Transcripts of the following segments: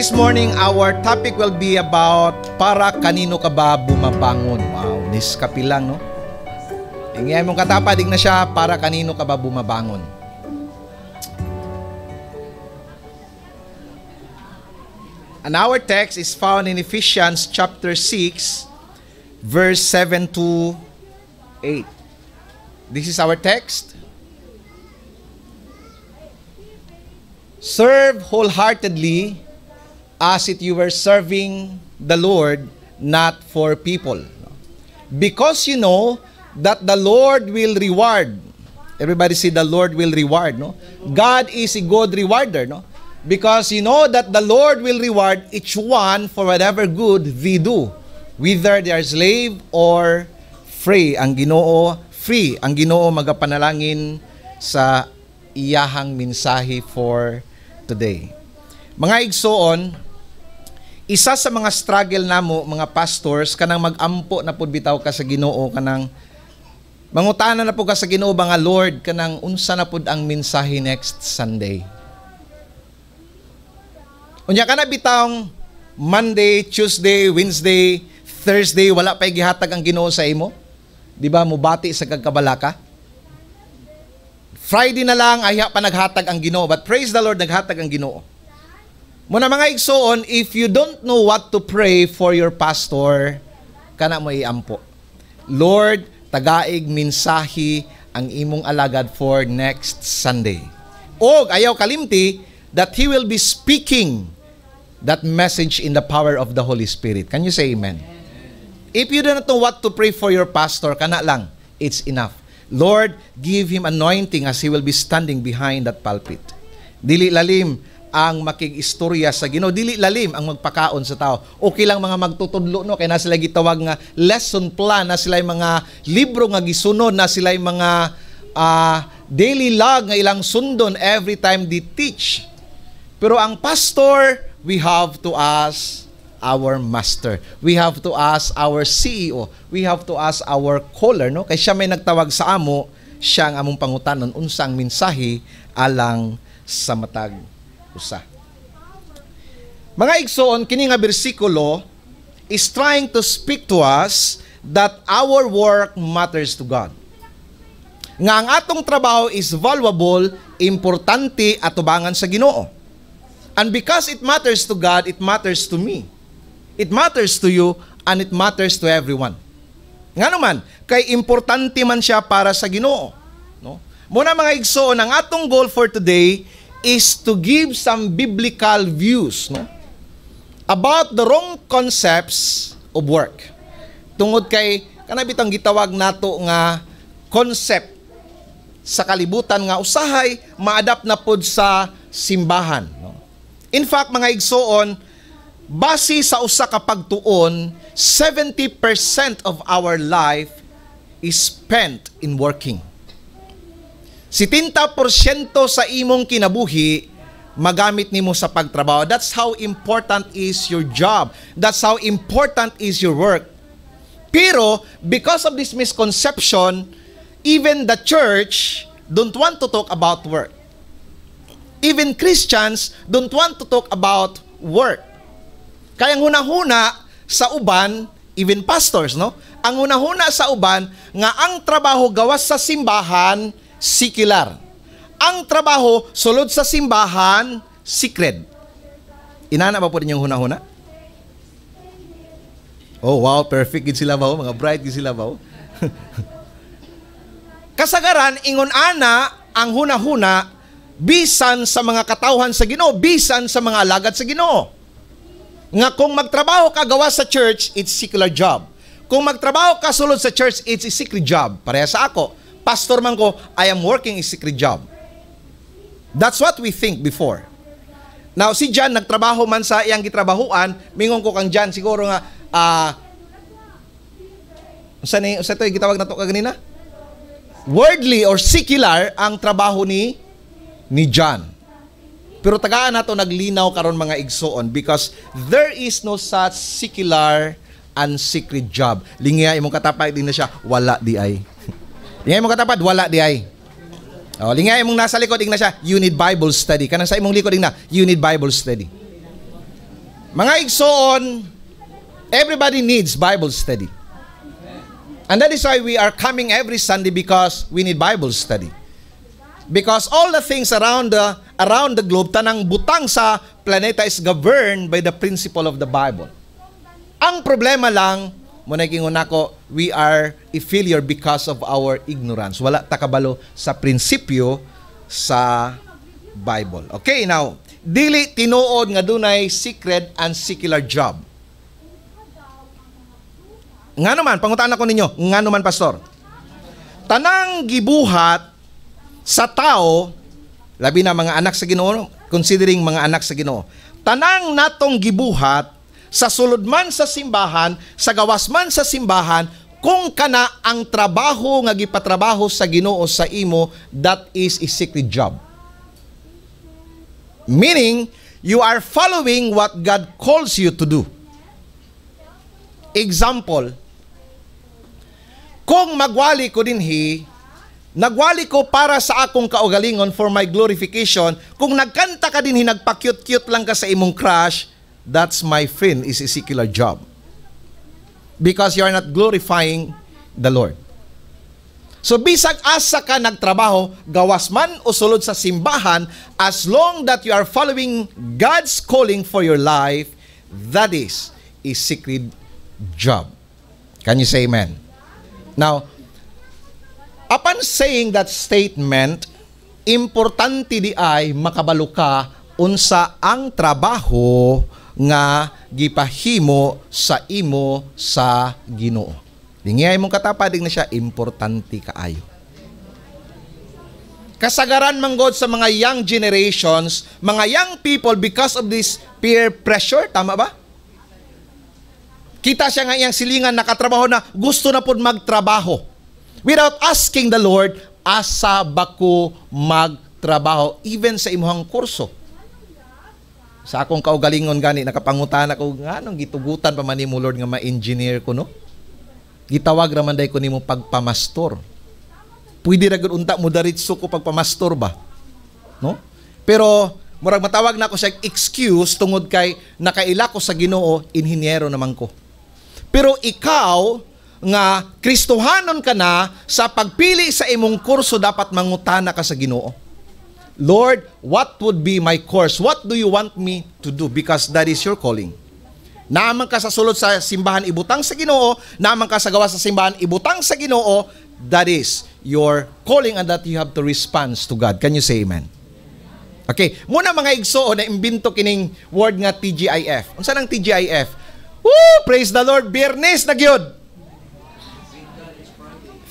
This morning, our topic will be about para kanino ka ba bumabangon. Wow, niskapi lang, no? Tingnan mong katapat, na siya, para kanino ka ba bumabangon. And our text is found in Ephesians chapter 6, verse 7 to 8. This is our text. Serve wholeheartedly as it you were serving the Lord, not for people. Because you know that the Lord will reward. Everybody see the Lord will reward, no? God is a good rewarder, no? Because you know that the Lord will reward each one for whatever good they do, whether they are slave or free. Ang Ginoo free, ang Ginoo magapanalangin sa iyahang mensahe for today. Mga igsoon, isa sa mga struggle namo mga pastors kanang magampo na pud bitaw ka sa Ginoo kanang mangutana na po ka sa Ginoo ba nga Lord kanang unsa na pud ang mensahe next Sunday. Unya kana bitawng Monday, Tuesday, Wednesday, Thursday wala pa gihatag ang Ginoo sa imo? Di ba mubati sa kagkabalaka? Friday na lang ayha pa naghatag ang Ginoo but praise the Lord naghatag ang Ginoo. Muna mga igsoon, if you don't know what to pray for your pastor, kana mo iampo. Lord, tagaig minsahi ang imong alagad for next Sunday. O ayaw kalimti that he will be speaking that message in the power of the Holy Spirit. Can you say amen? amen. If you don't know what to pray for your pastor, kana lang, it's enough. Lord, give him anointing as he will be standing behind that pulpit. Dili lalim, ang makig-istorya sa Ginoo dili lalim ang magpakaon sa tao okay lang mga magtutudlo no kay na sila gitawag nga lesson plan na sila mga libro nga gisunod na sila mga uh, daily log nga ilang sundon every time they teach pero ang pastor we have to ask our master. We have to ask our CEO. We have to ask our caller, no? Kay siya may nagtawag sa amo, siya ang among pangutanon unsang mensahe alang sa matag usa. Mga igsoon, kini nga bersikulo is trying to speak to us that our work matters to God. Nga ang atong trabaho is valuable, importante atubangan sa Ginoo. And because it matters to God, it matters to me. It matters to you and it matters to everyone. Nga naman, kay importante man siya para sa Ginoo. No? Muna mga igsoon, ang atong goal for today is to give some biblical views no? about the wrong concepts of work. Tungod kay kanabitang gitawag nato nga concept sa kalibutan nga usahay maadapt na pod sa simbahan. No? In fact, mga igsoon, base sa usa ka pagtuon, 70% of our life is spent in working. 70% sa imong kinabuhi magamit nimo sa pagtrabaho. That's how important is your job. That's how important is your work. Pero because of this misconception, even the church don't want to talk about work. Even Christians don't want to talk about work. Kaya ang huna-huna sa uban, even pastors, no? Ang huna-huna sa uban nga ang trabaho gawas sa simbahan secular. Ang trabaho, sulod sa simbahan, secret. Inana ba po ninyong huna-huna? Oh, wow, perfect gid sila ba? Oh? Mga bright gid sila ba? Oh? Kasagaran, ingon ana, ang huna-huna, bisan sa mga katauhan sa Ginoo, bisan sa mga alagad sa Ginoo. Nga kung magtrabaho ka gawa sa church, it's secular job. Kung magtrabaho ka sulod sa church, it's a secret job. Pareha sa ako pastor man ko, I am working a secret job. That's what we think before. Now, si John, nagtrabaho man sa iyang gitrabahuan, mingon ko kang John, siguro nga, ah, uh, sa, ni, sa ito, gitawag na to kaganina? Worldly or secular ang trabaho ni ni John. Pero tagaan nato naglinaw karon mga igsoon because there is no such secular and secret job. Lingiya imong katapay din na siya, wala di ay. Lingay mong katapad, wala di ay. O, oh, lingay mong nasa likod, igna siya, you need Bible study. Kanang sa imong likod, igna, you need Bible study. Mga igsoon, everybody needs Bible study. And that is why we are coming every Sunday because we need Bible study. Because all the things around the around the globe, tanang butang sa planeta is governed by the principle of the Bible. Ang problema lang, mo na nako we are a failure because of our ignorance wala takabalo sa prinsipyo sa Bible okay now dili tinuod nga dunay secret and secular job nga naman pangutan ako ninyo nga naman pastor tanang gibuhat sa tao labi na mga anak sa Ginoo considering mga anak sa Ginoo tanang natong gibuhat sa sulod man sa simbahan, sa gawas man sa simbahan, kung kana ang trabaho nga gipatrabaho sa Ginoo sa imo, that is a secret job. Meaning, you are following what God calls you to do. Example, kung magwali ko dinhi, Nagwali ko para sa akong kaugalingon for my glorification. Kung nagkanta ka din, hinagpa-cute-cute lang ka sa imong crush, That's my fin is a secular job. Because you are not glorifying the Lord. So bisag asa ka nagtrabaho, gawas man o sulod sa simbahan, as long that you are following God's calling for your life, that is a sacred job. Can you say amen? Now, upon saying that statement, importante di ay makabalo ka unsa ang trabaho nga gipahimo sa imo sa Ginoo. Dingyay mong katapadig na siya, importante kaayo. Kasagaran man God sa mga young generations, mga young people because of this peer pressure, tama ba? Kita siya nga iyang silingan nakatrabaho na gusto na pud magtrabaho. Without asking the Lord, asa ba ko magtrabaho even sa imuhang kurso? sa akong kaugalingon gani nakapangutan ako nga nung gitugutan pa man ni mo Lord nga ma-engineer ko no gitawag ra man day ko nimo pagpamastor pwede ra gud unta mo diretso ko pagpamastor ba no pero murag matawag na ako sa excuse tungod kay nakaila ko sa Ginoo inhinyero naman ko pero ikaw nga Kristohanon ka na sa pagpili sa imong kurso dapat mangutana ka sa Ginoo Lord, what would be my course? What do you want me to do? Because that is your calling. Naaman ka sa sulod sa simbahan, ibutang sa ginoo. Naaman ka sa gawa sa simbahan, ibutang sa ginoo. That is your calling and that you have to respond to God. Can you say amen? Okay. Muna mga igsoon na imbinto kining word nga TGIF. Unsa nang TGIF? Woo! Praise the Lord! Biyernes na gyud.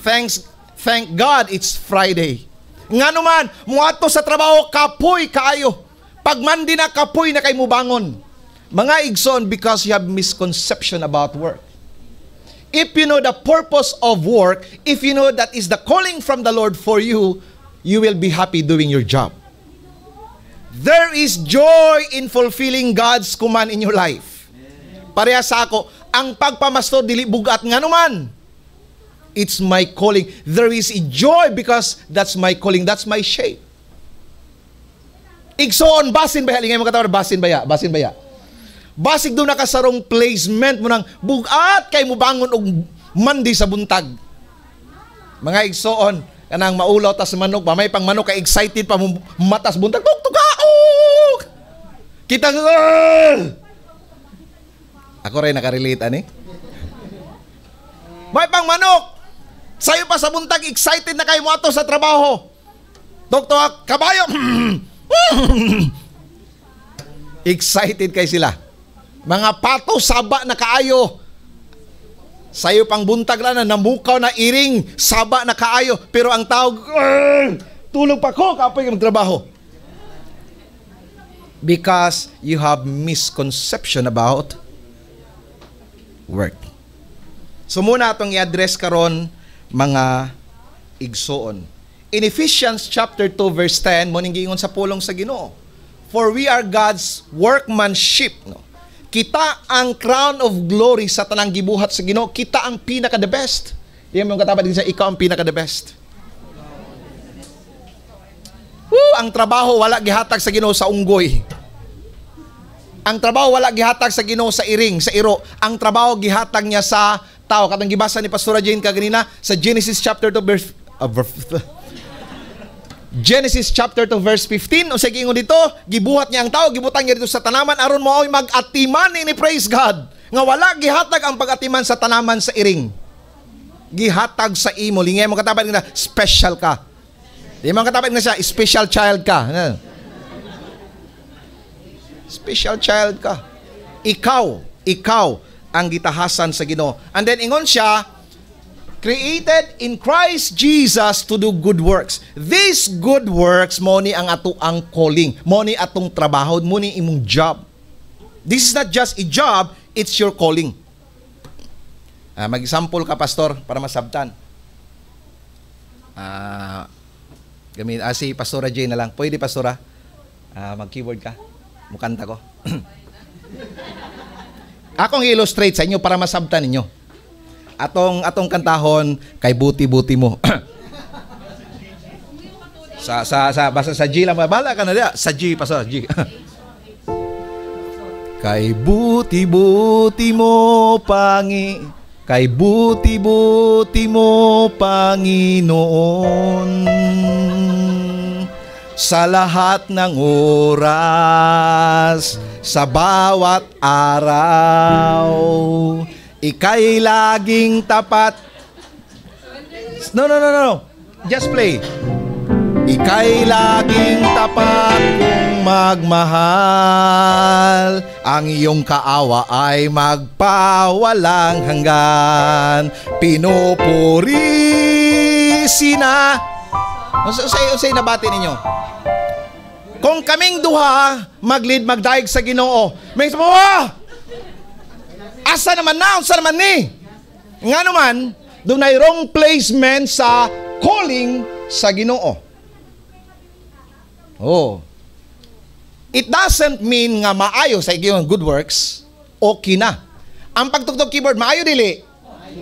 Thanks, thank God it's Friday. Nga naman, muato sa trabaho, kapoy kaayo. Pagmandi na kapoy na kay mo bangon. Mga igson, because you have misconception about work. If you know the purpose of work, if you know that is the calling from the Lord for you, you will be happy doing your job. There is joy in fulfilling God's command in your life. Pareha sa ako, ang pagpamastor dili bugat nga naman. It's my calling. There is a joy because that's my calling. That's my shape. Igsoon, basin baya. Lingay mo katawar, basin baya. Basin baya. Basig doon nakasarong placement mo ng bugat kay mo bangon og mandi sa buntag. Mga igsoon, kanang maulaw tas manok pa. May pang manok ka excited pa mo matas buntag. Tuk, ah, Kita nga! Ah! Ako rin nakarelate, ani? May pang manok! Sayo pa sa buntag, excited na kayo mo ato sa trabaho. Doktor Kabayo, excited kay sila. Mga pato saba na kaayo. Sayo pang buntag lang na namukaw na iring, saba na kaayo. Pero ang tawag, tulog pa ko kapag magtrabaho. Because you have misconception about work. So muna itong i-address karon mga igsoon. In Ephesians chapter 2 verse 10, mo giingon sa pulong sa Ginoo. For we are God's workmanship, no. Kita ang crown of glory sa tanang gibuhat sa Ginoo. Kita ang pinaka the best. Diyan mo katapat din sa ikaw ang pinaka the best. Woo, ang trabaho wala gihatag sa Ginoo sa unggoy. Ang trabaho wala gihatag sa Ginoo sa iring, sa iro. Ang trabaho gihatag niya sa tao. Katong gibasa ni Pastora Jane kaganina sa Genesis chapter 2 verse uh, Genesis chapter 2 verse 15 o sige ingon dito gibuhat niya ang tao gibutang niya dito sa tanaman aron mao mag-atiman ini praise God nga wala gihatag ang pag-atiman sa tanaman sa iring gihatag sa imo lingay mo katapat nga special ka di mo katapat nga siya special child ka ano? Special child ka. Ikaw, ikaw ang gitahasan sa Ginoo. And then ingon siya, created in Christ Jesus to do good works. These good works mo ni ang ato ang calling, mo ni atong trabaho, mo ni imong job. This is not just a job, it's your calling. Ah, mag-example ka pastor para masabtan. Ah, gamit ah, si Pastora Jay na lang. Pwede Pastora? Ah, mag-keyword ka. Mukanta ko. Akong i illustrate sa inyo para masabta ninyo. Atong atong kantahon kay buti-buti mo. sa sa sa basta sa G lang bala ka na dia. Sa G pa sa G. kay buti-buti mo pangi kay buti-buti mo Panginoon sa lahat ng oras, sa bawat araw. Ika'y laging tapat. No, no, no, no. Just play. Ika'y laging tapat kung magmahal Ang iyong kaawa ay magpawalang hanggan Pinupuri sina Usay, oh, usay nabati ninyo. Kung kaming duha, maglid, magdaig sa ginoo. May sabi, Asa naman na, unsa naman ni? Nga naman, doon ay wrong placement sa calling sa ginoo. Oh. It doesn't mean nga maayo sa inyong good works, okay na. Ang pagtugtog keyboard, maayo dili.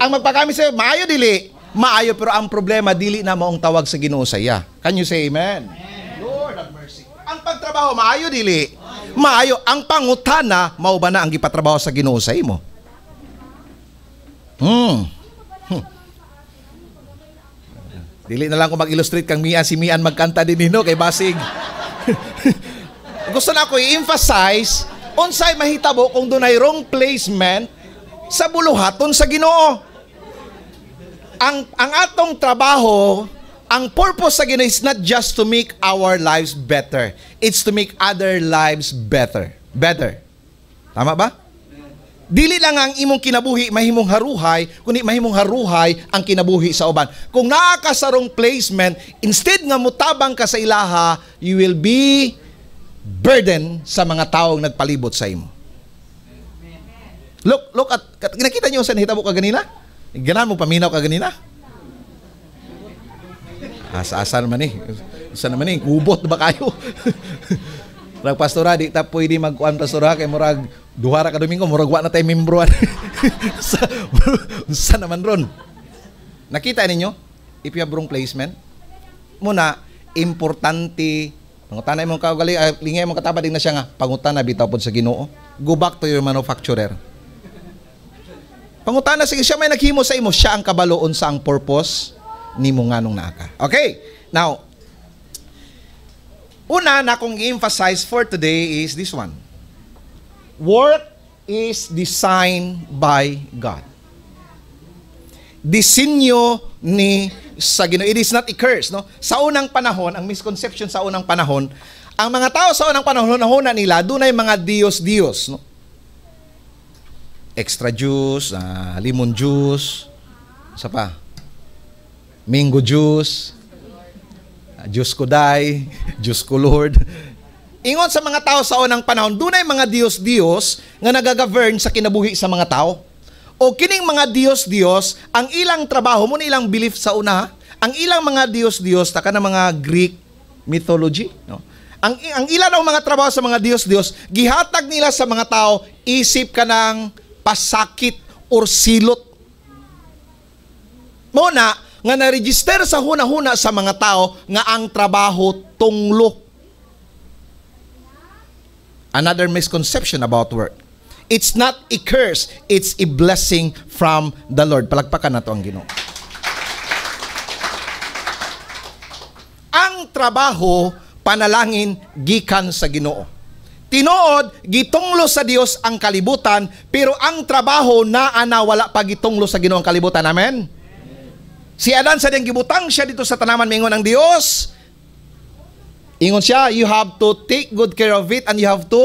Ang magpakamit sa maayo dili maayo pero ang problema dili na maong tawag sa Ginoo saya. Can you say amen? amen. Lord have mercy. Ang pagtrabaho maayo dili. Maayo ang pangutana mao ba na ang gipatrabaho sa Ginoo sa imo. Hmm. hmm. Dili na lang ko mag-illustrate kang Mia si Mian magkanta din nino kay Basig. Gusto na ako i-emphasize unsay mahitabo kung dunay wrong placement sa buluhaton sa Ginoo ang, ang atong trabaho, ang purpose sa ginoo is not just to make our lives better. It's to make other lives better. Better. Tama ba? Dili lang ang imong kinabuhi mahimong haruhay, kundi mahimong haruhay ang kinabuhi sa uban. Kung naa ka sa wrong placement, instead nga mutabang ka sa ilaha, you will be burden sa mga taong nagpalibot sa imo. Look, look at, nakita niyo sa nahitabo ka ganina? Ganan mo paminaw ka ganina? Asa-asa naman eh. Isa naman eh, ubot ba kayo? Murag pastora, di ta pwede magkuan pastora kay murag duhara ka domingo, murag wa na tay membro. sa, sa naman ron. Nakita ninyo? If you have wrong placement, muna importante pangutan mo ka gali ah, lingay mo din na siya nga pangutan na bitaw pod sa Ginoo. Go back to your manufacturer. Pangutana, sige, siya may naghimo sa imo, siya ang kabaloon sa ang purpose ni mo nga nung naka. Okay, now, una na kong emphasize for today is this one. Work is designed by God. Disenyo ni sa Ginoo. It is not a curse. No? Sa unang panahon, ang misconception sa unang panahon, ang mga tao sa unang panahon, nahuna nila, dunay mga Dios-Dios. No? extra juice, uh, lemon juice, sa pa, mango juice, uh, juice kuday, juice ko Lord. Ingon sa mga tao sa unang panahon, dunay mga Dios-Dios nga nagagovern sa kinabuhi sa mga tao. O kining mga Dios-Dios, ang ilang trabaho mo ilang belief sa una, ang ilang mga Dios-Dios, taka na mga Greek mythology, no? Ang, ang ilan ng mga trabaho sa mga Dios-Dios, gihatag nila sa mga tao, isip ka ng pasakit or silot. Muna, nga na-register sa huna-huna sa mga tao nga ang trabaho tunglo. Another misconception about work. It's not a curse, it's a blessing from the Lord. Palagpakan na to ang Ginoo. ang trabaho panalangin gikan sa Ginoo. Tinuod gitunglo sa Dios ang kalibutan pero ang trabaho na ana wala pa gitunglo sa Ginoo ang kalibutan. Amen. Si Adan sa diyang gibutang siya dito sa tanaman mingon ang Dios. Ingon siya, you have to take good care of it and you have to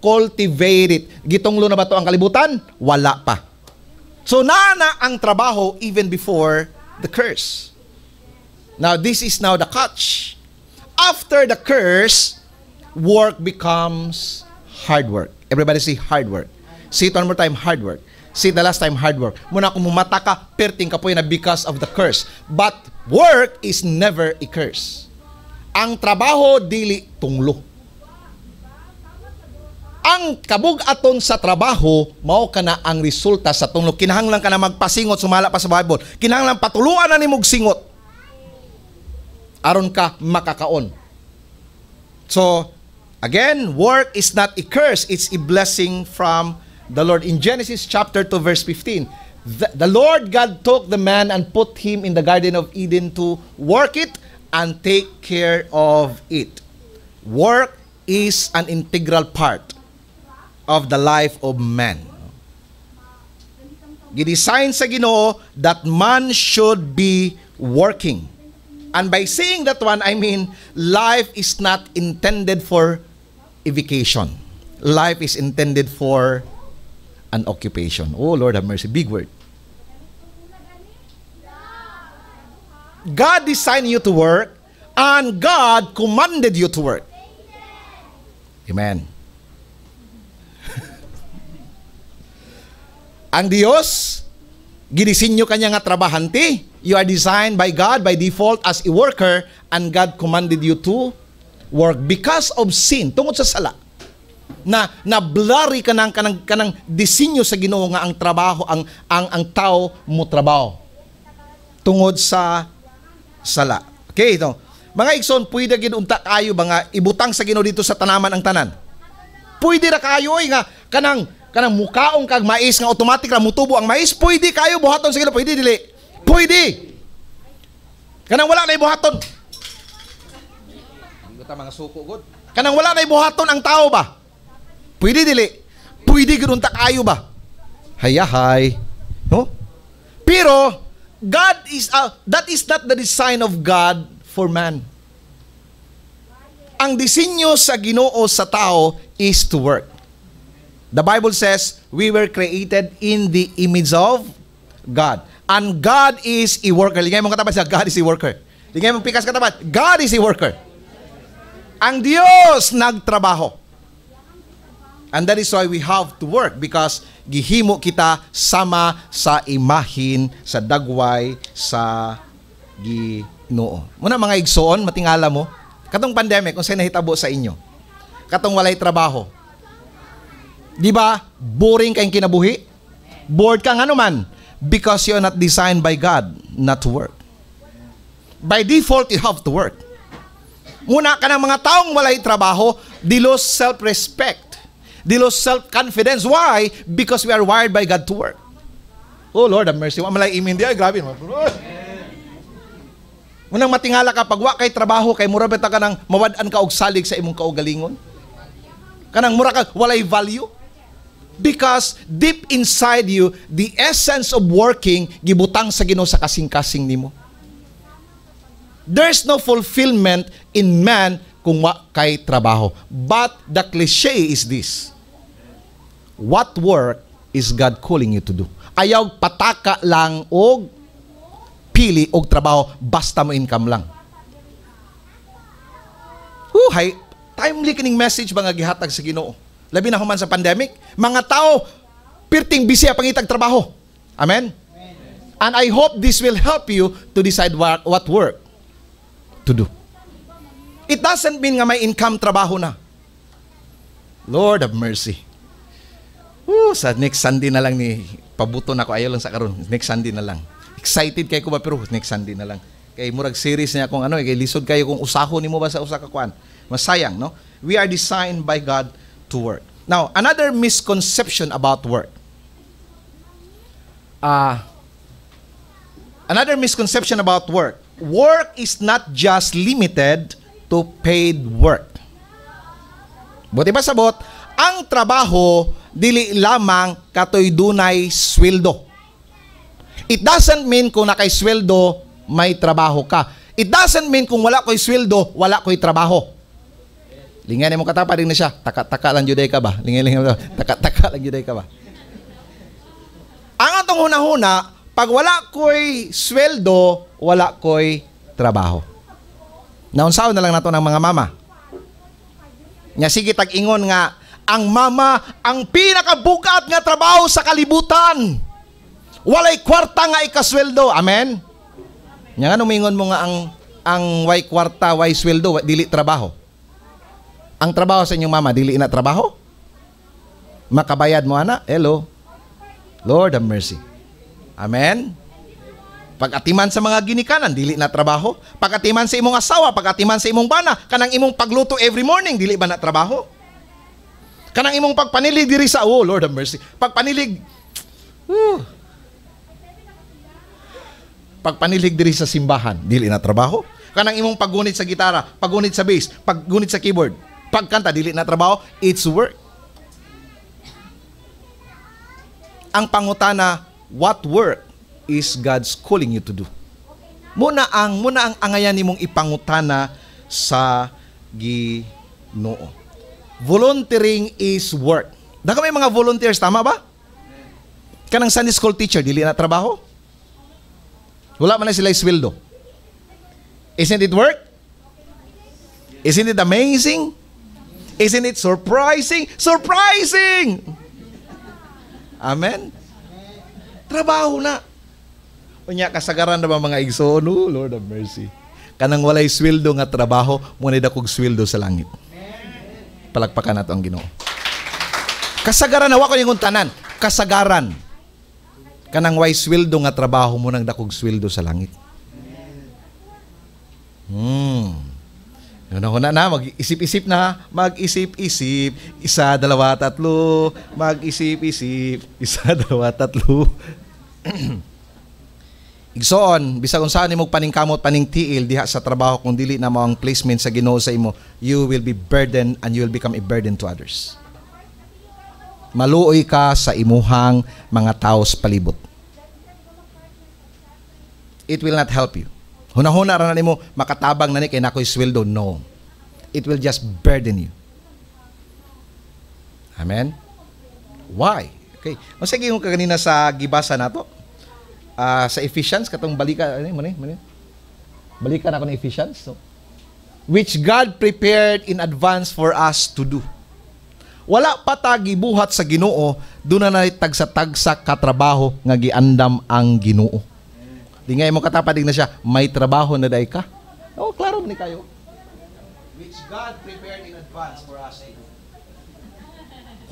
cultivate it. Gitunglo na ba to ang kalibutan? Wala pa. So nana ang trabaho even before the curse. Now this is now the catch. After the curse, work becomes hard work. Everybody say hard work. Say it one more time, hard work. Say the last time, hard work. Muna kung mumata ka, perting ka po yun because of the curse. But work is never a curse. Ang trabaho, dili tunglo. Ang kabug-aton sa trabaho, mao ka na ang resulta sa tunglo. Kinahanglan ka na magpasingot, sumala pa sa Bible. Kinahanglan patuluan na ni singot. Aron ka makakaon. So, Again, work is not a curse, it's a blessing from the Lord. In Genesis chapter 2 verse 15, the, the Lord God took the man and put him in the garden of Eden to work it and take care of it. Work is an integral part of the life of man. Gidesign sa Ginoo that man should be working. And by saying that one, I mean life is not intended for evocation. Life is intended for an occupation. Oh, Lord have mercy. Big word. God designed you to work and God commanded you to work. Amen. Ang Diyos, ginisinyo kanya nga trabahante. You are designed by God by default as a worker and God commanded you to work because of sin tungod sa sala na na blurry kanang kanang kanang disenyo sa Ginoo nga ang trabaho ang ang ang tao mo trabaho tungod sa sala okay no mga igsoon pwede gid unta kayo ba nga ibutang sa Ginoo dito sa tanaman ang tanan pwede ra kayo nga kanang kanang mukaong kag mais nga automatic ra mutubo ang mais pwede kayo buhaton sa Ginoo pwede dili pwede kanang wala na ibuhaton ta mga suko gud. Kanang wala na buhaton ang tao ba? Pwede dili. Pwede gud unta kayo ba? Hayahay. No? Pero God is uh, that is not the design of God for man. Ang disenyo sa Ginoo sa tao is to work. The Bible says, we were created in the image of God. And God is a worker. Ligay mong katapat siya, God is a worker. Ligay mong pikas katapat, God is a worker. Ang Diyos nagtrabaho. And that is why we have to work because gihimo kita sama sa imahin, sa dagway, sa ginoo. Muna mga igsoon, matingala mo. Katong pandemic, kung sa'yo nahitabo sa inyo. Katong walay trabaho. Di ba? Boring kayong kinabuhi. Bored ka nga ano naman. Because you're not designed by God not to work. By default, you have to work muna ka ng mga taong walay trabaho, they lose self-respect. They lose self-confidence. Why? Because we are wired by God to work. Oh Lord, have mercy. Wa malay imin di grabe man. Unang matingala ka pagwa kay trabaho kay mura beta ka nang mawad-an ka og salig sa imong kaugalingon. Kanang mura ka walay value. Because deep inside you, the essence of working gibutang sa Ginoo sa kasing-kasing nimo. There's no fulfillment in man kung kay trabaho. But the cliche is this. What work is God calling you to do? Ayaw pataka lang og pili og trabaho basta mo income lang. Huhay, timely kining message ba gihatag sa Ginoo? Labi na human sa pandemic, mga tao pirting busy pangitag trabaho. Amen? Amen. And I hope this will help you to decide what, what work to do. It doesn't mean nga may income trabaho na. Lord of mercy. Woo, sa next Sunday na lang ni pabuto na ko ayo lang sa karon. Next Sunday na lang. Excited kay ko ba pero next Sunday na lang. Kay murag series niya kung ano eh, kay lisod kayo kung usahon nimo ba sa usa ka kuan. Masayang, no? We are designed by God to work. Now, another misconception about work. Ah uh, Another misconception about work. Work is not just limited to paid work. Buti pa sabot, ang trabaho dili lamang katoy dunay sweldo. It doesn't mean kung nakay sweldo may trabaho ka. It doesn't mean kung wala ko'y sweldo, wala ko'y trabaho. Lingan mo katapa din na siya. Taka-taka lang juday ka ba? Lingan lingan mo. Taka-taka lang juday ka ba? Ang atong huna-huna, pag wala ko'y sweldo, wala ko'y trabaho. Naunsaon na lang nato ng mga mama. Nya sige tag-ingon nga ang mama ang pinakabugat nga trabaho sa kalibutan. Walay kwarta nga ikasweldo. Amen. Nya nga numingon mo nga ang ang way kwarta, way sweldo, dili trabaho. Ang trabaho sa inyong mama, dili na trabaho? Makabayad mo, ana? Hello. Lord have mercy. Amen? Pagatiman sa mga ginikanan, dili na trabaho. Pagatiman sa imong asawa, pagatiman sa imong bana, kanang imong pagluto every morning, dili ba na trabaho? Kanang imong pagpanilig diri sa, oh Lord have mercy, pagpanilig, whew, pagpanilig diri sa simbahan, dili na trabaho. Kanang imong pagunit sa gitara, pagunit sa bass, pagunit sa keyboard, pagkanta, dili na trabaho, it's work. Ang pangutana, what work? is God's calling you to do. Muna ang muna ang angayan nimong ipangutana sa Ginoo. Volunteering is work. Daka may mga volunteers tama ba? Kanang Sunday school teacher dili na trabaho? Wala man na sila isweldo. Isn't it work? Isn't it amazing? Isn't it surprising? Surprising! Amen? Trabaho na. Unya kasagaran na mga igsoon, oh Lord of mercy. Kanang walay sweldo nga trabaho, muna kog sweldo sa langit. Palakpakan nato ang Ginoo. Kasagaran na wako yung tanan. Kasagaran. Kanang walay sweldo nga trabaho mo nang dakog sweldo sa langit. Hmm. Una-una ano na, mag-isip-isip na, mag-isip-isip, isa, dalawa, tatlo, mag-isip-isip, isa, dalawa, tatlo. Igsoon, bisag unsa nimo paningkamot paningtiil diha sa trabaho kung dili na mao ang placement sa Ginoo sa imo, you will be burden and you will become a burden to others. Maluoy ka sa imuhang mga tao sa palibot. It will not help you. Hunahuna ra nimo makatabang na ni kay nakoy sweldo no. It will just burden you. Amen. Why? Okay. Masagi yung kanina sa gibasa nato uh, sa Ephesians katong balikan ano ani man man balikan ako ng Ephesians so which God prepared in advance for us to do wala pa ta gibuhat sa Ginoo do na nay tagsa-tagsa katrabaho nga giandam ang Ginoo dingay mo katapadig na siya may trabaho na day ka oh klaro ni kayo which God prepared in advance for us to do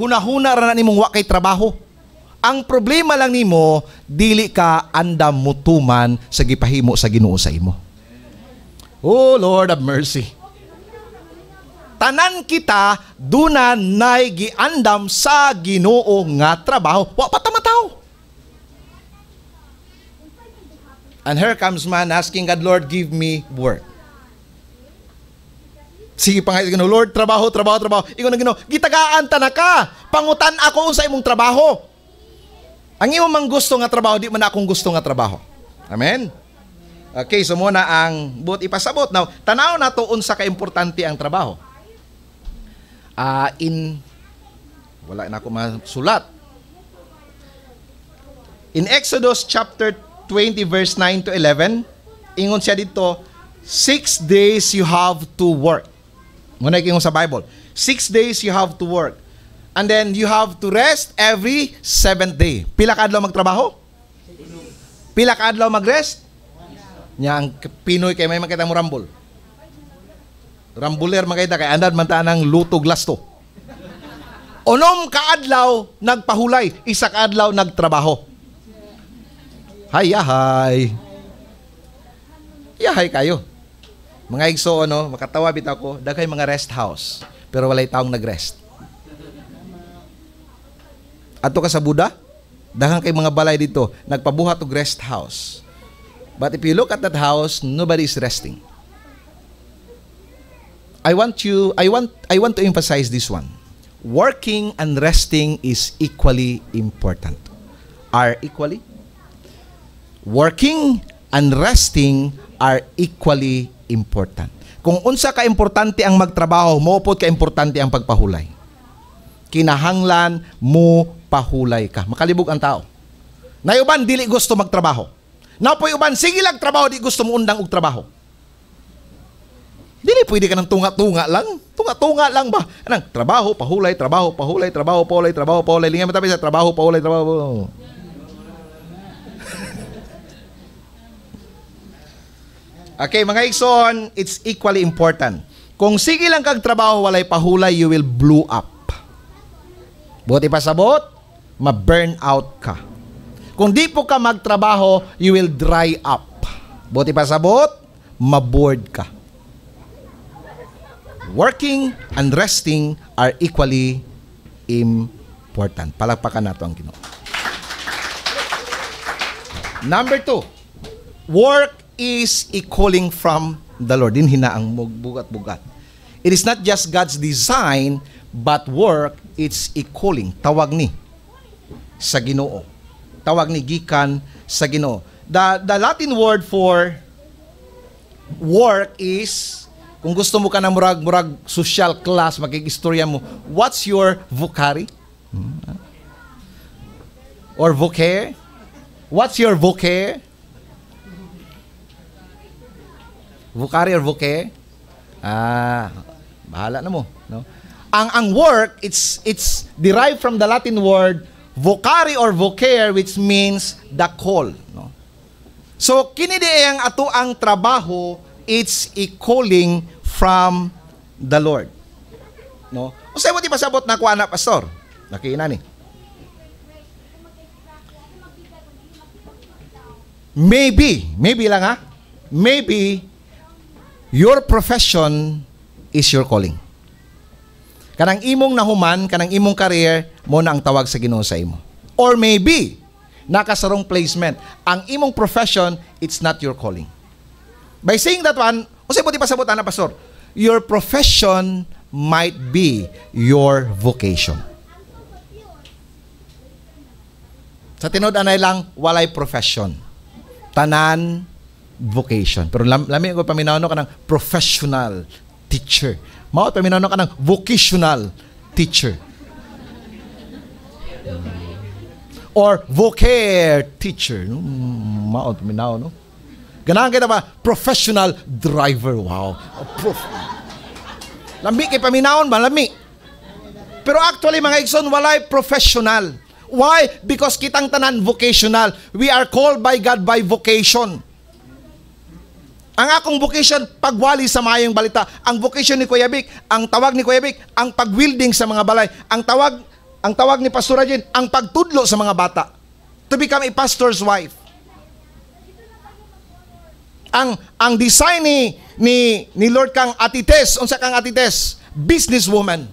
hunahuna ra na nimong wa kay trabaho ang problema lang nimo dili ka andam mutuman sa gipahimo sa Ginoo sa imo. Oh Lord of mercy. Tanan kita duna nay giandam sa Ginoo nga trabaho, wa pa ta And here comes man asking God, Lord, give me work. Sige pa nga, Lord, trabaho, trabaho, trabaho. Ingon na Ginoo, gitagaan ta na ka. Pangutan ako sa imong trabaho. Ang imo mang gusto nga trabaho, di man akong gusto nga trabaho. Amen? Okay, so muna ang but ipasabot. Now, tanaw na to unsa ka importante ang trabaho. Uh, in wala na ako masulat. In Exodus chapter 20 verse 9 to 11, ingon siya dito, six days you have to work. Muna yung sa Bible. Six days you have to work. And then you have to rest every seventh day. Pila ka adlaw magtrabaho? Pila ka adlaw magrest? Nya ang Pinoy kay may makita mo rambol. Rambuler makita kay andan man ta ng luto to. Unom ka adlaw nagpahulay, isa ka adlaw nagtrabaho. Hay hay. Yahay kayo. Mga igso ano, makatawa bitaw ko, dagay mga rest house, pero walay taong nagrest. Ato ka sa Buda, daghang kay mga balay dito, nagpabuhat og rest house. But if you look at that house, nobody is resting. I want you I want I want to emphasize this one. Working and resting is equally important. Are equally Working and resting are equally important. Kung unsa ka importante ang magtrabaho, moupod ka importante ang pagpahulay. Kinahanglan mo pahulay ka. Makalibog ang tao. Nayuban, dili gusto magtrabaho. Napoy uban, sige lang trabaho, di gusto mo undang og trabaho. Dili pwede ka ng tunga-tunga lang. Tunga-tunga lang ba? Anang, trabaho, pahulay, trabaho, pahulay, trabaho, pahulay, trabaho, pahulay. Lingan mo tabi sa trabaho, pahulay, trabaho, pahulay. okay, mga ikson, it's equally important. Kung sige lang kag trabaho, walay pahulay, you will blow up. Buti pa sabot, ma-burn out ka. Kung di po ka magtrabaho, you will dry up. Buti pa sabot, ma maboard ka. Working and resting are equally important. Palagpakan nato ang Ginoo. Number two, work is a calling from the Lord. Din hinaang bugat-bugat. It is not just God's design, but work, it's a calling. Tawag ni sa Ginoo. Tawag ni gikan sa Ginoo. The, the Latin word for work is kung gusto mo ka na murag-murag social class, magkikistorya mo, what's your vocari hmm? Or vocare? What's your vocare? vocari or vocare? Ah, bahala na mo. No? Ang ang work, it's it's derived from the Latin word vocare or vocare which means the call. No? So, ang ato ang trabaho, it's a calling from the Lord. No? Usay mo di pasabot na kuha pastor. Nakina ni. Maybe, maybe lang ha. Maybe your profession is your calling. Kanang imong nahuman, kanang imong career, mo na ang tawag sa Ginoo sa imo. Or maybe, nakasarong placement. Ang imong profession, it's not your calling. By saying that one, unsay mo di pasabot ana pastor? Your profession might be your vocation. Sa tinud anay lang walay profession. Tanan vocation. Pero lam, lami ko paminaw no kanang professional teacher Mao ta minano ka ng vocational teacher. Or vocare teacher. Hmm, mao ta minano, no? Ganahan kita ba? Professional driver. Wow. Oh, prof. Lami kay paminahon ba? Lami. Pero actually mga igsoon, walay professional. Why? Because kitang tanan vocational. We are called by God by vocation. Ang akong vocation, pagwali sa mayang balita. Ang vocation ni Kuya Vic, ang tawag ni Kuya Vic, ang pagwielding sa mga balay. Ang tawag ang tawag ni Pastor Rajin, ang pagtudlo sa mga bata. To become a pastor's wife. Ang ang design ni ni, ni Lord kang Atites, unsa kang Atites? Businesswoman.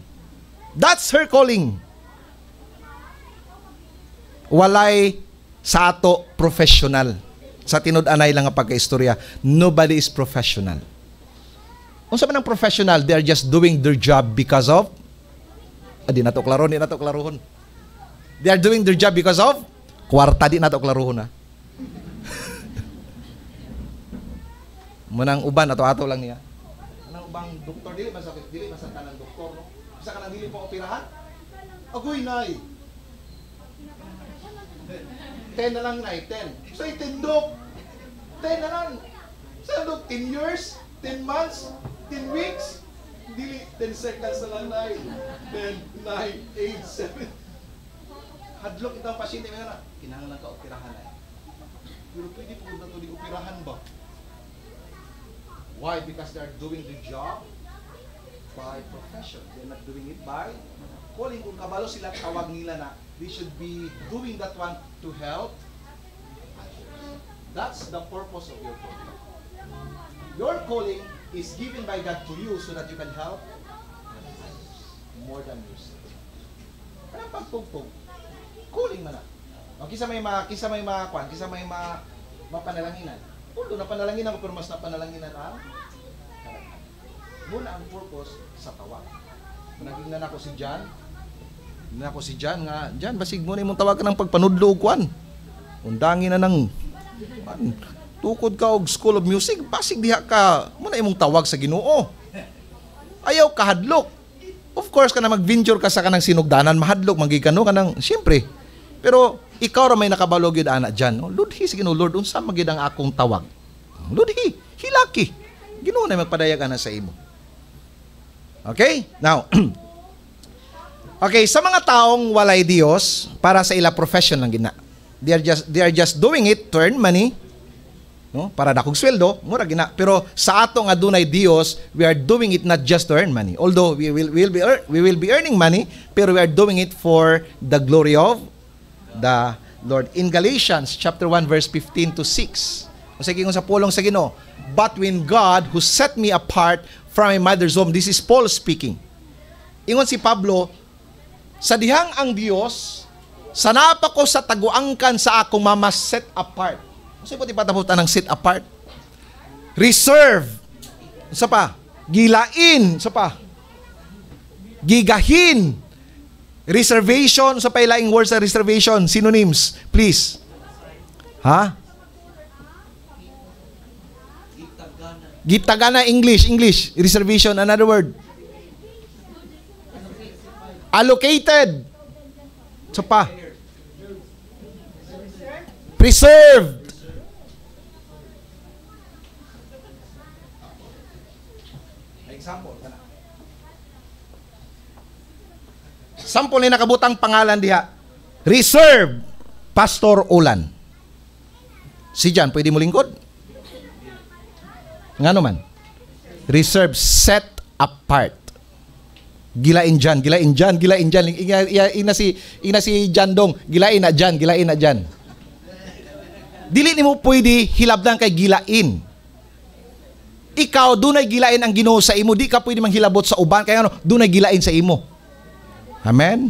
That's her calling. Walay sa ato professional sa tinud-anay lang nga pagkaistorya, nobody is professional. Unsa man ang professional, they are just doing their job because of adi ah, nato klaro di nato klarohon. They are doing their job because of kwarta di nato klarohon na. Ah. Munang uban ato ato lang niya. Anang ubang doktor dili ba dili ba sa doktor no? Sa kanang dili pa operahan? Agoy nay. 10 na lang na, 10. So, itindok. 10 na lang. Sa so, 10 years, 10 months, 10 weeks, dili, 10 seconds na lang na, 10, 9, 8, 7. Hadlok ito ang pasyente mo na, kinahanglan ka operahan na. Eh. Pero pwede po na ito di operahan ba? Why? Because they are doing the job by profession. They're not doing it by calling. Kung kabalo sila, tawag nila na They should be doing that one to help others. That's the purpose of your calling. Your calling is given by God to you so that you can help others more than yourself. Parang pagpugpog. Calling man na. Ah. O, kisa may mga, kisa may mga kwan, kisa may mga mapanalanginan. Ulo, napanalanginan ko, pero mas napanalanginan ang Muna ang purpose sa tawag. Naging na ako si John, Nako si Jan nga, Jan basig mo na imong tawagan ng pagpanudlo og kwan. Undangin na nang man, tukod ka og School of Music, basig diha ka, mo na imong tawag sa Ginoo. Ayaw ka hadlok. Of course ka na mag-venture ka sa kanang sinugdanan, mahadlok manggi kano kanang siyempre. Pero ikaw ra may nakabalo gyud ana diyan. Oh, Lord, sige Ginoo Lord, unsa magid ang akong tawag? Lord, hilaki. Ginoo na magpadayag ana sa imo. Okay? Now, Okay, sa mga taong walay Diyos, para sa ila profession lang gina. They are just they are just doing it to earn money. No? Para dakog sweldo, mura gina. Pero sa ato nga dunay Dios, we are doing it not just to earn money. Although we will we will be earn, we will be earning money, pero we are doing it for the glory of the Lord. In Galatians chapter 1 verse 15 to 6. Usa kung sa pulong sa Ginoo, but when God who set me apart from my mother's womb, this is Paul speaking. Ingon si Pablo, sa dihang ang Dios, sanapa ko sa taguangkan sa akong mama set apart. Kasi po ipataputan ng set apart. Reserve. Sa pa. Gilain. Sa pa. Gigahin. Reservation. Sa pa ilaing words sa reservation. Synonyms. Please. Ha? Gitagana English, English. Reservation, another word allocated. Sa pa. Preserved. Example. Sample ni nakabutang pangalan diha. Reserve Pastor Ulan. Si Jan, pwede mo lingkod? Nga naman. Reserve set apart gilain dyan, gilain dyan, gilain dyan. Ina, ina, si, ina si Jandong, gilain na dyan, gilain na dyan. Dili ni mo pwede hilabdan kay gilain. Ikaw, dunay gilain ang ginoo sa imo. Di ka pwede manghilabot sa uban. Kaya ano, dunay gilain sa imo. Amen?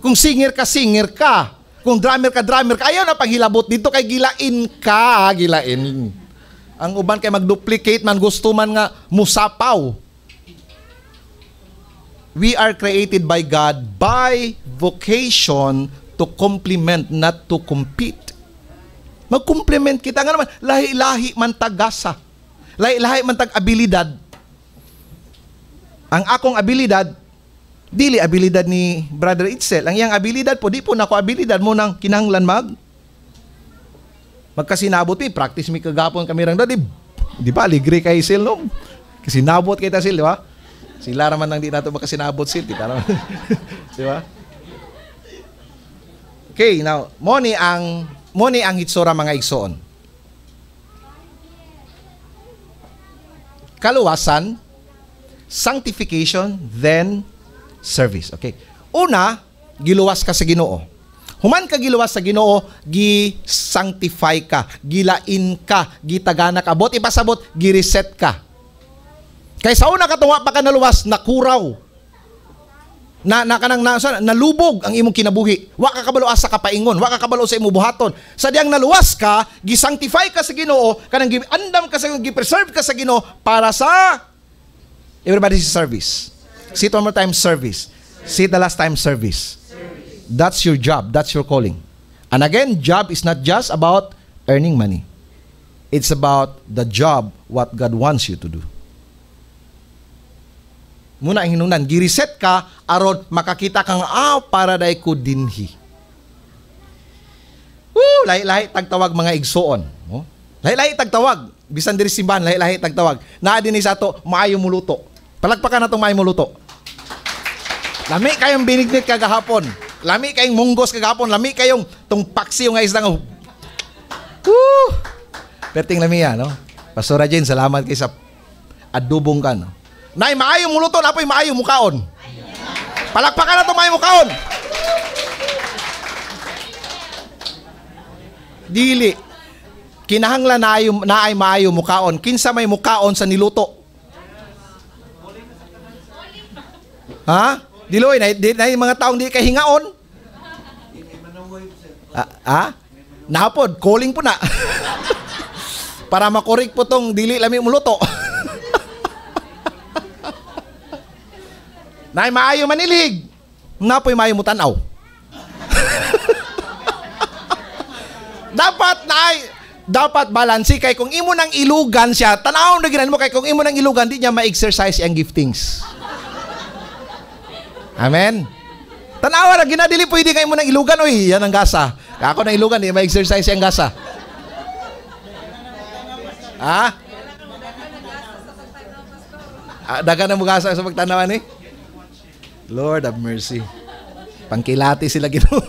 Kung singer ka, singer ka. Kung drummer ka, drummer ka. Ayaw na panghilabot dito kay gilain ka. Gilain. Ang uban kay magduplicate man gusto man nga musapaw we are created by God by vocation to complement, not to compete. Mag-complement kita nga naman. Lahi-lahi man tagasa. Lahi-lahi man tag-abilidad. Ang akong abilidad, dili abilidad ni Brother Itzel. Ang iyang abilidad po, di po nako abilidad mo nang kinanglan mag magkasinabot mi, eh, practice mi kagapon kami rang dadi. Di ba, ligre kay Sil no? Kasinabot kita Sil, di ba? Si Lara man nang di nato makasinabot sila. di ba? Okay, now, money ang money ang hitsura mga igsoon. Kaluwasan, sanctification, then service. Okay. Una, giluwas ka sa Ginoo. Human ka giluwas sa Ginoo, gi-sanctify ka, gilain ka, gitagana ka, bot ipasabot, gi-reset ka. Kay sa una katunga pa ka naluwas, nakuraw. Na, na kanang na, sa, nalubog ang imong kinabuhi. Wa ka kabalo sa kapaingon, wa ka kabalo sa imong buhaton. Sa diyang naluwas ka, gisanctify ka sa Ginoo, kanang andam ka sa Ginoo, gipreserve ka sa Ginoo para sa everybody's service. service. Sit one more time service. service. Sit the last time service. That's your job, that's your calling. And again, job is not just about earning money. It's about the job what God wants you to do muna ang hinungdan gireset ka aron makakita kang ah paraday ko dinhi Woo, lahi-lahi tagtawag mga igsuon no? Oh. lahi-lahi tagtawag bisan diri simbahan lahi-lahi tagtawag naa dinhi sa ato maayo muluto palagpakan natong maayo muluto lami kayong binignit kagahapon lami kayong munggos kagahapon lami kayong tong paksiyo nga isda nga Woo! Perting lami lamiya, no? Pastora Jane, salamat kay sa adubong ka, no? Nay, maayo muluton, apoy maayo mukaon. Palakpakan na to maayo mukaon. Dili. Kinahanglan na ay, na ay maayo mukaon. Kinsa may mukaon sa niluto. Ha? Diloy, na, di, na mga taong di kay hingaon. Ah, ah? Napod, calling po na. Para makorek po tong dili lami muluto. Nay maayo manilig. Napoy maayo mo tanaw. dapat na dapat balansi kay kung imo nang ilugan siya, tanaw na ginan mo kay kung imo nang ilugan di niya ma-exercise ang giftings. Amen. Tanawa na ginadili pwede kay mo nang ilugan oy, yan ang gasa. Ako nang ilugan di ma-exercise ang gasa. Ha? Ah, daga na mo gasa sa pagtanaw ni? Eh? Lord have mercy. Pangkilati sila gino.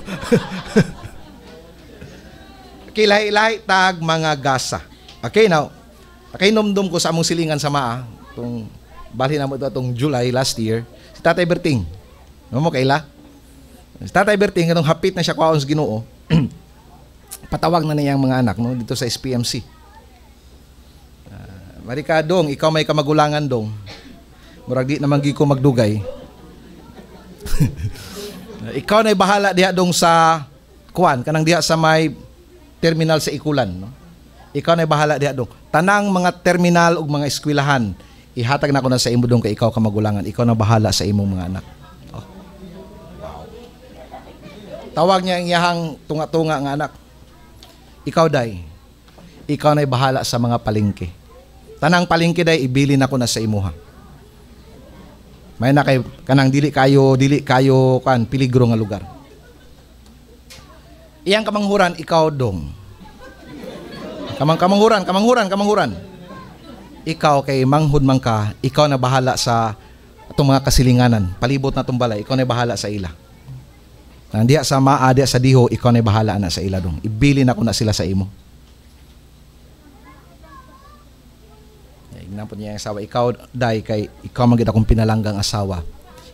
Kilay-ilay tag mga gasa. Okay now. Okay nomdom ko sa among silingan sa maa tung balhin namo ito tong July last year. Si Tatay Berting. No mo kaila? Si Tatay Berting kanong hapit na siya kwaon sa Ginoo. patawag na niya ang mga anak no dito sa SPMC. Uh, ah, Marika dong, ikaw may kamagulangan dong. Murag di naman gi ko magdugay. Ikaw na bahala diha dong sa kuan kanang diha sa may terminal sa Ikulan no. Ikaw na bahala diha dong. Tanang mga terminal ug mga eskwelahan ihatag na ko na sa imo dong kay ikaw ka magulangan. Ikaw na bahala sa imong mga anak. Oh. Tawag niya ang iyahang tunga-tunga nga anak. Ikaw day. Ikaw na'y bahala sa mga palengke. Tanang palengke day ibili na ko na sa imuha may na kay kanang dili kayo dili kayo kan peligro nga lugar. Iyang kamanghuran ikaw dong. Kamang kamanghuran, kamanghuran, kamanghuran. Ikaw kay manghud man ka, ikaw na bahala sa itong mga kasilinganan. Palibot na itong balay, ikaw na bahala sa ila. Nandiya sa maa, diya sa diho, ikaw na bahala na sa ila dong. Ibili na ko na sila sa imo. Napon niya ang asawa, ikaw dai kay ikaw magid akong pinalanggang asawa.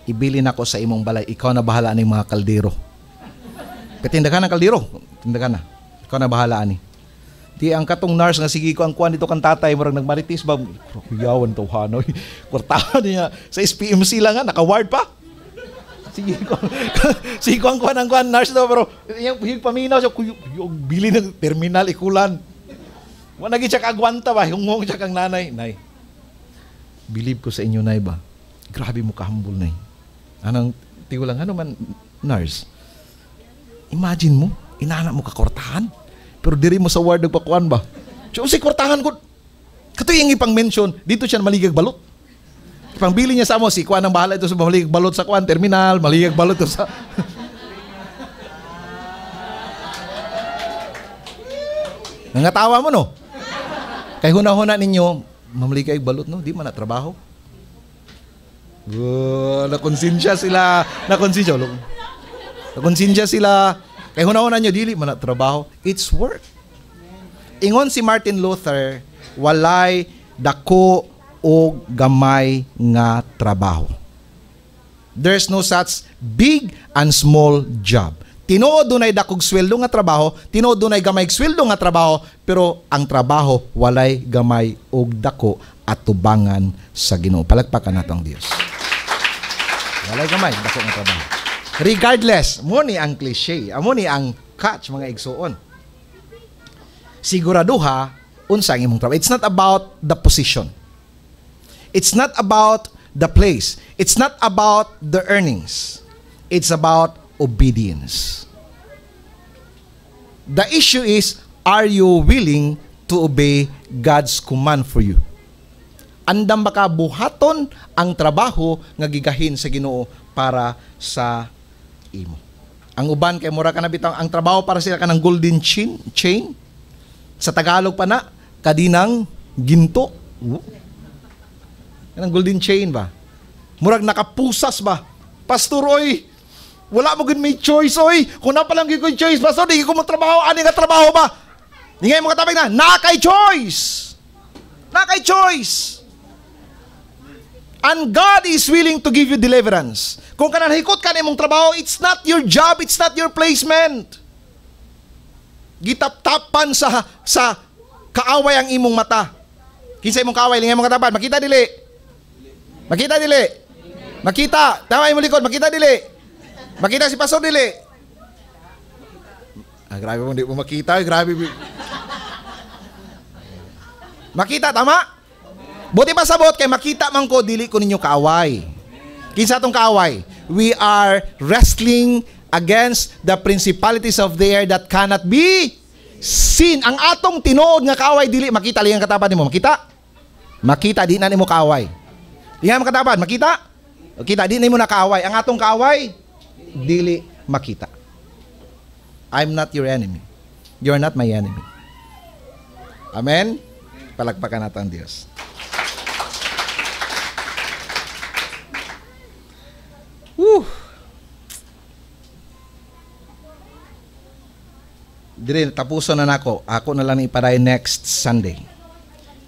Ibili na ko sa imong balay, ikaw na bahala ning mga kaldero. Katinda ka ng kaldero, tinda ka na. Ikaw na bahala ani. Di ang katong nurse nga sige ko ang kuan dito kan tatay murag nagmaritis ba kuyawan to hanoy. Kwartahan niya sa SPMC lang nga naka-ward pa. Sige ko. sige ko ang kuan ang kuan nurse daw pero yung hig paminaw sa kuyog bili ng terminal ikulan. Wa nagi siya kagwanta ba hungong siya ang nanay. Nay, believe ko sa inyo na iba, grabe mo kahambol na eh. Anong, tigo lang, ano man, nurse, imagine mo, inana mo kakortahan, pero diri mo sa ward nagpakuan ba? So, si kortahan ko, kato yung ipang mention, dito siya maligag balot. Pangbili niya sa mo, si kuan ang bahala ito sa maligag balot sa kuan, terminal, maligag balot ito sa... Nangatawa mo no? Kay huna-huna ninyo, mamali kay balot no, di man trabaho. Uh, nakonsensya sila, nakonsensya lo. Nakonsensya sila. Kay hunahon nyo dili man trabaho, it's work. Ingon si Martin Luther, walay dako o gamay nga trabaho. There's no such big and small job. Tinuod dunay dakog sweldo nga trabaho, tinuod dunay gamay sweldo nga trabaho, pero ang trabaho walay gamay og dako at tubangan sa Ginoo. Palakpakan nato ang Dios. Walay gamay dako nga trabaho. Regardless, mo ni ang cliche, amo ni ang catch mga igsuon. Siguraduha unsa ang imong trabaho. It's not about the position. It's not about the place. It's not about the earnings. It's about obedience. The issue is, are you willing to obey God's command for you? Andam ba ka buhaton ang trabaho nga gigahin sa Ginoo para sa imo. Ang uban kay mura ka na bitaw ang trabaho para sila kanang golden chain, chain. Sa Tagalog pa na kadinang ginto. Kanang golden chain ba? Murag nakapusas ba? Pastor oy, wala mo gud may choice oy. Kung na palang gyud kun choice basta di ko mo trabaho ani nga trabaho ba. Ningay mo katabang na na kay choice. Na kay choice. And God is willing to give you deliverance. Kung ka nahikot ka imong trabaho, it's not your job, it's not your placement. Gitaptapan sa sa kaaway ang imong mata. Kinsa imong kaaway, lingay mo katabang makita dili. Makita dili. Makita, tama imong likod, makita dili. Makita si Pastor Dili. Ah, grabe mo, hindi mo makita. Grabe. makita, tama? Buti pa sa bot, kay makita man ko, dili ko ninyo kaaway. Kinsa tong kaaway? We are wrestling against the principalities of the air that cannot be seen. Ang atong tinuod nga kaaway, dili makita lang ang katapan nimo. Makita? Makita, di na mo kaaway. Di nga makatapan, makita? Makita, di na nimo nakaaway. Ang atong kaaway, dili makita. I'm not your enemy. You're not my enemy. Amen? Palakpakan natin ang Diyos. Woo! Dire, tapuso na nako. Ako na lang iparay next Sunday.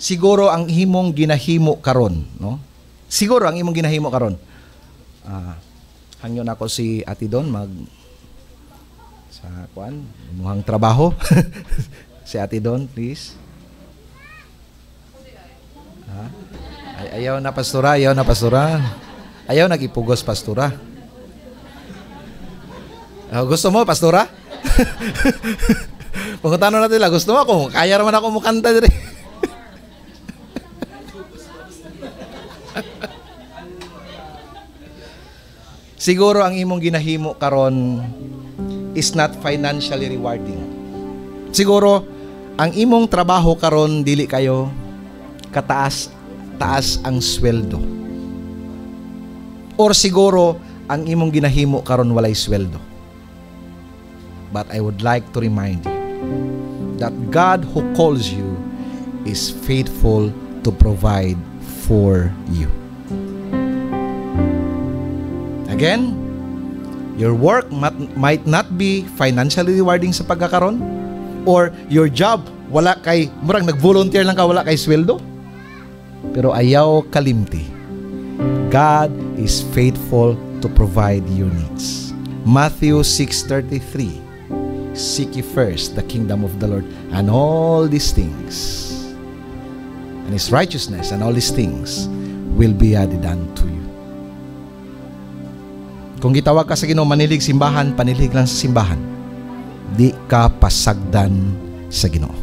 Siguro ang himong ginahimo karon, no? Siguro ang imong ginahimo karon. Ah, uh, Anyo na ko si Ate Don mag sa kwan, muhang trabaho. si Ate Don, please. Ha? Ay, ayaw na pastura, ayaw na pastura. Ayaw nagipugos pastura. Uh, ah, gusto mo pastura? Pagkatano natin lang, gusto mo ako, kaya naman ako mukanta dire. Siguro ang imong ginahimo karon is not financially rewarding. Siguro ang imong trabaho karon dili kayo kataas taas ang sweldo. Or siguro ang imong ginahimo karon walay sweldo. But I would like to remind you that God who calls you is faithful to provide for you. Again, your work mat- might not be financially rewarding sa pagkakaroon or your job wala kay murang nag-volunteer lang ka wala kay sweldo. Pero ayaw kalimti. God is faithful to provide your needs. Matthew 6:33 Seek ye first the kingdom of the Lord and all these things and his righteousness and all these things will be added unto you. Kung gitawag ka sa Ginoo manilig simbahan, panilig lang sa simbahan. Di ka pasagdan sa Ginoo.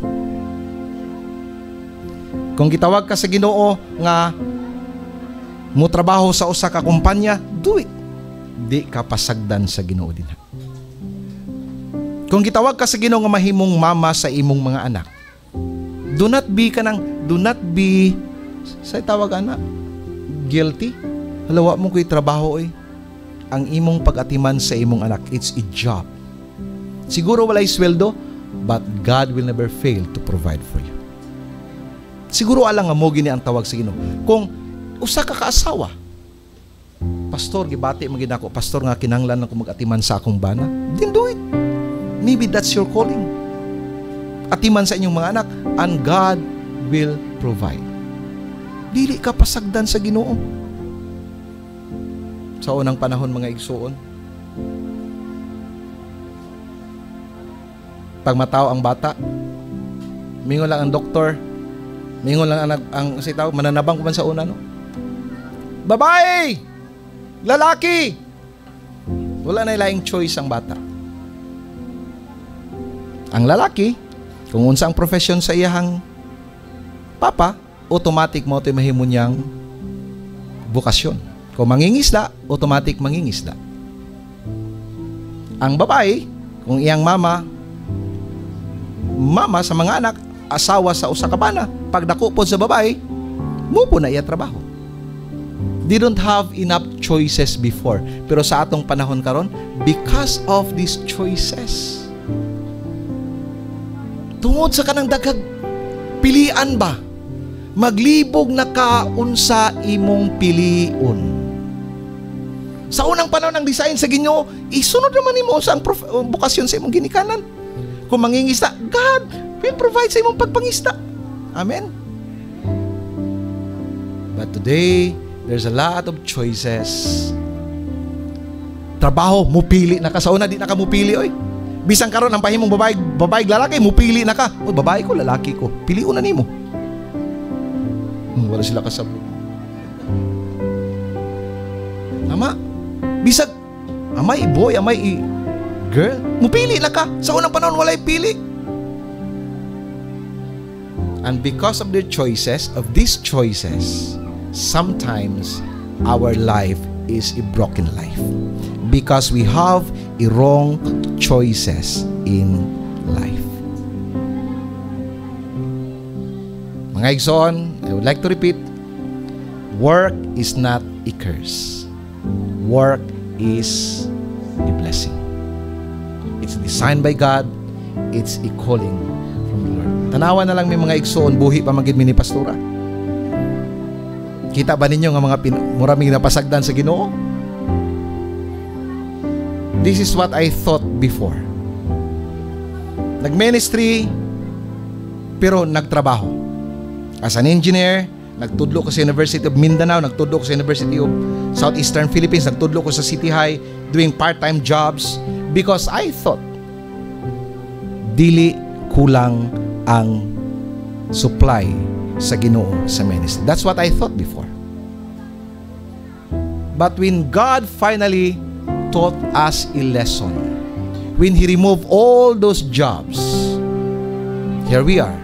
Kung gitawag ka sa Ginoo nga mo trabaho sa usa ka kumpanya, do it. Di ka pasagdan sa Ginoo dinha. Kung gitawag ka sa Ginoo nga mahimong mama sa imong mga anak, do not be ka kanang do not be sa tawag anak guilty. Halawa mo ko'y trabaho eh ang imong pagatiman sa imong anak. It's a job. Siguro walay sweldo, but God will never fail to provide for you. Siguro alang nga mo gini ang tawag sa Ginoo. Kung usa ka kaasawa, Pastor, gibati mo ginako. Pastor nga kinanglan ako mag-atiman sa akong bana. Then do it. Maybe that's your calling. Atiman sa inyong mga anak and God will provide. Dili ka pasagdan sa Ginoo sa unang panahon mga igsuon. Pagmatao ang bata, mingon lang ang doktor, mingon lang ang, ang sitaw, mananabang ko man sa una, no? Babae! Lalaki! Wala na ilaing choice ang bata. Ang lalaki, kung unsa ang profession sa iyahang papa, automatic mo ito mahimo niyang bukasyon. Kung mangingisda, automatic mangingisda. Ang babae, kung iyang mama, mama sa mga anak, asawa sa usa ka bana, pag dako sa babae, mupo na iya trabaho. They don't have enough choices before. Pero sa atong panahon karon, because of these choices, tungod sa kanang daghag pilian ba maglibog na unsa imong piliun sa unang panahon ng design sa ginyo, isunod naman ni mo sa prof- bukasyon sa imong ginikanan. Kung mangingista, God will provide sa imong pagpangista. Amen. But today, there's a lot of choices. Trabaho, mupili na ka. Sa una, di na ka mupili, oy. Bisang karon ang pahimong babae, babae lalaki, mupili na ka. O, babae ko, lalaki ko. Pili una nimo. Hmm, wala sila kasablo. Tama? Bisag, amay boy, amay i girl, mupili na ka. Sa unang panahon, walay pili. And because of their choices, of these choices, sometimes our life is a broken life because we have a wrong choices in life. Mga igsoon, I would like to repeat, work is not a curse. Work is a blessing. It's designed by God. It's a calling from the Lord. Tanawa na lang may mga igsoon, buhi pa magid mini pastora. Kita ba ninyo nga mga pin- muraming napasagdan sa Ginoo? This is what I thought before. Nag-ministry pero nagtrabaho. As an engineer, Nagtudlo ko sa University of Mindanao, nagtudlo ko sa University of Southeastern Philippines, nagtudlo ko sa City High doing part-time jobs because I thought dili kulang ang supply sa Ginoo sa ministry. That's what I thought before. But when God finally taught us a lesson, when He removed all those jobs, here we are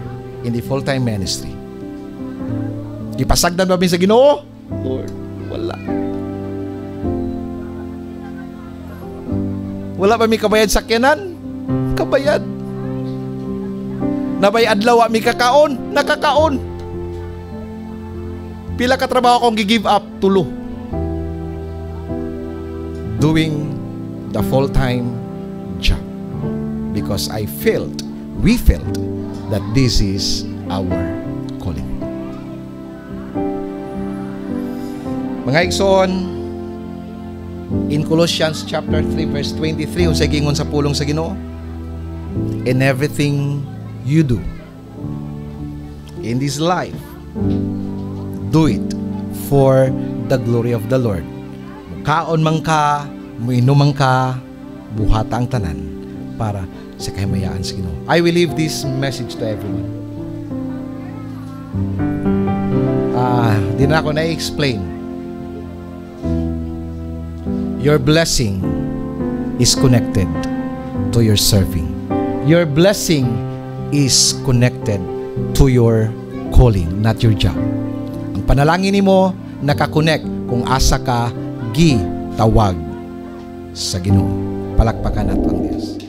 in the full-time ministry. Di Gipasagdan ba sa Ginoo? Lord, wala. Wala ba mi kabayad sa kenan? Kabayad. Nabay adlaw mi kakaon, nakakaon. Pila ka trabaho akong gi-give up tulo. Doing the full-time job because I felt, we felt that this is our Mga igsoon, in Colossians chapter 3 verse 23, unsay gingon sa pulong sa Ginoo? In everything you do in this life, do it for the glory of the Lord. Kaon man ka, man ka, buhata ang tanan para sa kahimayaan sa Ginoo. I will leave this message to everyone. Ah, uh, di na ako na-explain Your blessing is connected to your serving. Your blessing is connected to your calling, not your job. Ang panalangin ni mo, nakakonek kung asa ka gi, tawag sa Ginoo. Palakpakan natin ang Diyos.